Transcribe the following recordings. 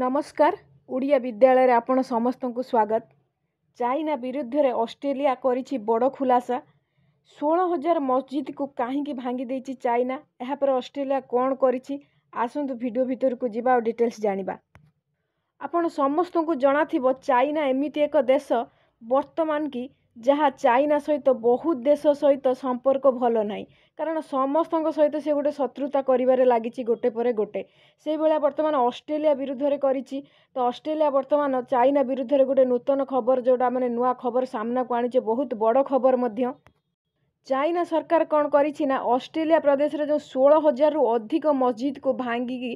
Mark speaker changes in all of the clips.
Speaker 1: ନମସ୍କାର ଓଡ଼ିଆ ବିଦ୍ୟାଳୟରେ ଆପଣ ସମସ୍ତଙ୍କୁ ସ୍ୱାଗତ ଚାଇନା ବିରୁଦ୍ଧରେ ଅଷ୍ଟ୍ରେଲିଆ କରିଛି ବଡ଼ ଖୁଲାସା ଷୋହଳ ହଜାର ମସଜିଦକୁ କାହିଁକି ଭାଙ୍ଗି ଦେଇଛି ଚାଇନା ଏହାପରେ ଅଷ୍ଟ୍ରେଲିଆ କ'ଣ କରିଛି ଆସନ୍ତୁ ଭିଡ଼ିଓ ଭିତରକୁ ଯିବା ଆଉ ଡିଟେଲ୍ସ ଜାଣିବା ଆପଣ ସମସ୍ତଙ୍କୁ ଜଣାଥିବ ଚାଇନା ଏମିତି ଏକ ଦେଶ ବର୍ତ୍ତମାନ କି ଯାହା ଚାଇନା ସହିତ ବହୁତ ଦେଶ ସହିତ ସମ୍ପର୍କ ଭଲ ନାହିଁ କାରଣ ସମସ୍ତଙ୍କ ସହିତ ସେ ଗୋଟେ ଶତ୍ରୁତା କରିବାରେ ଲାଗିଛି ଗୋଟେ ପରେ ଗୋଟେ ସେଇଭଳିଆ ବର୍ତ୍ତମାନ ଅଷ୍ଟ୍ରେଲିଆ ବିରୁଦ୍ଧରେ କରିଛି ତ ଅଷ୍ଟ୍ରେଲିଆ ବର୍ତ୍ତମାନ ଚାଇନା ବିରୁଦ୍ଧରେ ଗୋଟେ ନୂତନ ଖବର ଯେଉଁଟା ମାନେ ନୂଆ ଖବର ସାମ୍ନାକୁ ଆଣିଛେ ବହୁତ ବଡ଼ ଖବର ମଧ୍ୟ ଚାଇନା ସରକାର କ'ଣ କରିଛି ନା ଅଷ୍ଟ୍ରେଲିଆ ପ୍ରଦେଶରେ ଯେଉଁ ଷୋହଳ ହଜାରରୁ ଅଧିକ ମସଜିଦକୁ ଭାଙ୍ଗିକି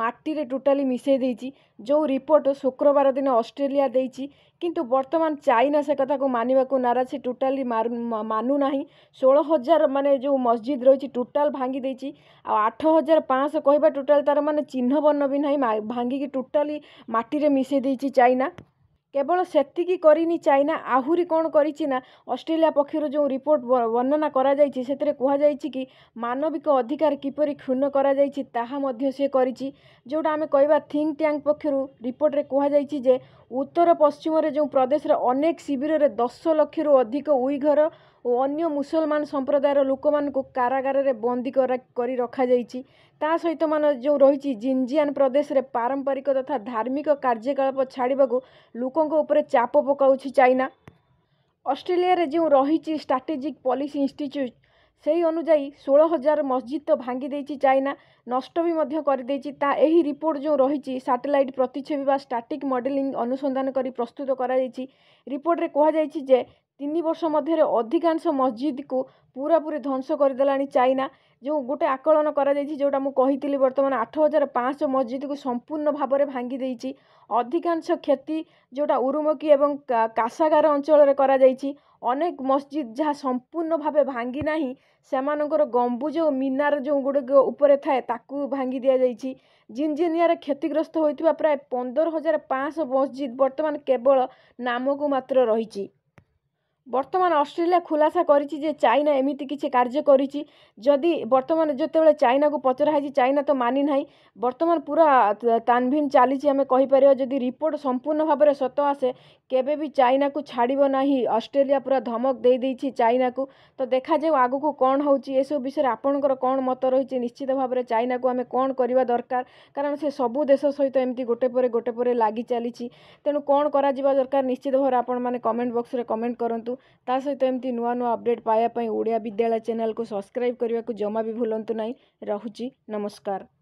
Speaker 1: ମାଟିରେ ଟୋଟାଲି ମିଶାଇ ଦେଇଛି ଯେଉଁ ରିପୋର୍ଟ ଶୁକ୍ରବାର ଦିନ ଅଷ୍ଟ୍ରେଲିଆ ଦେଇଛି କିନ୍ତୁ ବର୍ତ୍ତମାନ ଚାଇନା ସେ କଥାକୁ ମାନିବାକୁ ନାରାଜ ସେ ଟୋଟାଲି ମାନୁନାହିଁ ଷୋହଳ ହଜାର ମାନେ ଯେଉଁ ମସଜିଦ ରହିଛି ଟୋଟାଲ ଭାଙ୍ଗି ଦେଇଛି ଆଉ ଆଠ ହଜାର ପାଞ୍ଚଶହ କହିବା ଟୋଟାଲ ତା'ର ମାନେ ଚିହ୍ନ ବର୍ଣ୍ଣ ବି ନାହିଁ ଭାଙ୍ଗିକି ଟୋଟାଲି ମାଟିରେ ମିଶାଇ ଦେଇଛି ଚାଇନା କେବଳ ସେତିକି କରିନି ଚାଇନା ଆହୁରି କ'ଣ କରିଛି ନା ଅଷ୍ଟ୍ରେଲିଆ ପକ୍ଷରୁ ଯେଉଁ ରିପୋର୍ଟ ବର୍ଣ୍ଣନା କରାଯାଇଛି ସେଥିରେ କୁହାଯାଇଛି କି ମାନବିକ ଅଧିକାର କିପରି କ୍ଷୁର୍ଣ୍ଣ କରାଯାଇଛି ତାହା ମଧ୍ୟ ସେ କରିଛି ଯେଉଁଟା ଆମେ କହିବା ଥିଙ୍କ୍ ଟ୍ୟାଙ୍କ୍ ପକ୍ଷରୁ ରିପୋର୍ଟରେ କୁହାଯାଇଛି ଯେ ଉତ୍ତର ପଶ୍ଚିମରେ ଯେଉଁ ପ୍ରଦେଶର ଅନେକ ଶିବିରରେ ଦଶ ଲକ୍ଷରୁ ଅଧିକ ଉଇଘର ଓ ଅନ୍ୟ ମୁସଲମାନ ସମ୍ପ୍ରଦାୟର ଲୋକମାନଙ୍କୁ କାରାଗାରରେ ବନ୍ଦୀ କରି ରଖାଯାଇଛି ତା ସହିତ ମାନେ ଯେଉଁ ରହିଛି ଜିଞ୍ଜିଆନ ପ୍ରଦେଶରେ ପାରମ୍ପରିକ ତଥା ଧାର୍ମିକ କାର୍ଯ୍ୟକଳାପ ଛାଡ଼ିବାକୁ ଲୋକଙ୍କ ଉପରେ ଚାପ ପକାଉଛି ଚାଇନା ଅଷ୍ଟ୍ରେଲିଆରେ ଯେଉଁ ରହିଛି ଷ୍ଟ୍ରାଟେଜିକ୍ ପଲିସି ଇନଷ୍ଟିଚ୍ୟୁଟ୍ সেই ଅନୁଯାୟୀ ଷୋହଳ ହଜାର ମସଜିଦ୍ ତ ଭାଙ୍ଗି ଦେଇଛି ଚାଇନା ନଷ୍ଟ ବି ମଧ୍ୟ କରିଦେଇଛି ତା ଏହି ରିପୋର୍ଟ ଯେଉଁ ରହିଛି ସାଟେଲାଇଟ୍ ପ୍ରତିଛବି ବା ଷ୍ଟାଟିକ୍ ମଡେଲିଂ ଅନୁସନ୍ଧାନ କରି ପ୍ରସ୍ତୁତ କରାଯାଇଛି ରିପୋର୍ଟରେ କୁହାଯାଇଛି ଯେ ତିନି ବର୍ଷ ମଧ୍ୟରେ ଅଧିକାଂଶ ମସଜିଦ୍କୁ ପୁରାପୁରି ଧ୍ୱଂସ କରିଦେଲାଣି ଚାଇନା ଯେଉଁ ଗୋଟେ ଆକଳନ କରାଯାଇଛି ଯେଉଁଟା ମୁଁ କହିଥିଲି ବର୍ତ୍ତମାନ ଆଠ ହଜାର ପାଞ୍ଚଶହ ମସଜିଦ୍କୁ ସମ୍ପୂର୍ଣ୍ଣ ଭାବରେ ଭାଙ୍ଗି ଦେଇଛି ଅଧିକାଂଶ କ୍ଷତି ଯେଉଁଟା ଉରୁମକି ଏବଂ କାସାଗାର ଅଞ୍ଚଳରେ କରାଯାଇଛି ଅନେକ ମସଜିଦ୍ ଯାହା ସମ୍ପୂର୍ଣ୍ଣ ଭାବେ ଭାଙ୍ଗି ନାହିଁ ସେମାନଙ୍କର ଗମ୍ବୁଜ ଓ ମିନାର ଯେଉଁ ଗୁଡ଼ିକ ଉପରେ ଥାଏ ତାକୁ ଭାଙ୍ଗି ଦିଆଯାଇଛି ଜିଞ୍ଜିନିଆରେ କ୍ଷତିଗ୍ରସ୍ତ ହୋଇଥିବା ପ୍ରାୟ ପନ୍ଦର ହଜାର ପାଞ୍ଚଶହ ମସଜିଦ୍ ବର୍ତ୍ତମାନ କେବଳ ନାମକୁ ମାତ୍ର ରହିଛି বর্তমানে অস্ট্রেলিয়া খুলাসা করেছি যে চাইনা এমিতি কিছু কার্য করেছি যদি বর্তমান যেতবে চাইনাকে পচরা হয়েছে চাইনা তো মানি না বর্তমান পুরা তানভিন চালিছি আমি কহিপার যদি রিপোর্ট সম্পূর্ণ ভাবে সত আসে কেবে বি চাইনাকে ছাড়ব না অস্ট্রেলিয়া পুরা ধমক দিয়ে দিয়েছি চাইনাকে তো দেখা যাও আগুক কণ হচ্ছে এসব বিষয়ে আপনার কণ মত রয়েছে নিশ্চিত ভাবে চাইনাকে আমি কণ করা দরকার কারণ সে সবু দেশ সহিত এমতি গোটে পরে গোটে পরে লাগি চালিছি তেমন কণ করা দরকার নিশ্চিত ভাবে আপনার কমেন্ট বক্সরে কমেন্ট করতু ତା ସହିତ ଏମିତି ନୂଆ ନୂଆ ଅପଡ଼େଟ୍ ପାଇବା ପାଇଁ ଓଡ଼ିଆ ବିଦ୍ୟାଳୟ ଚ୍ୟାନେଲ୍କୁ ସବସ୍କ୍ରାଇବ୍ କରିବାକୁ ଜମା ବି ଭୁଲନ୍ତୁ ନାହିଁ ରହୁଛି ନମସ୍କାର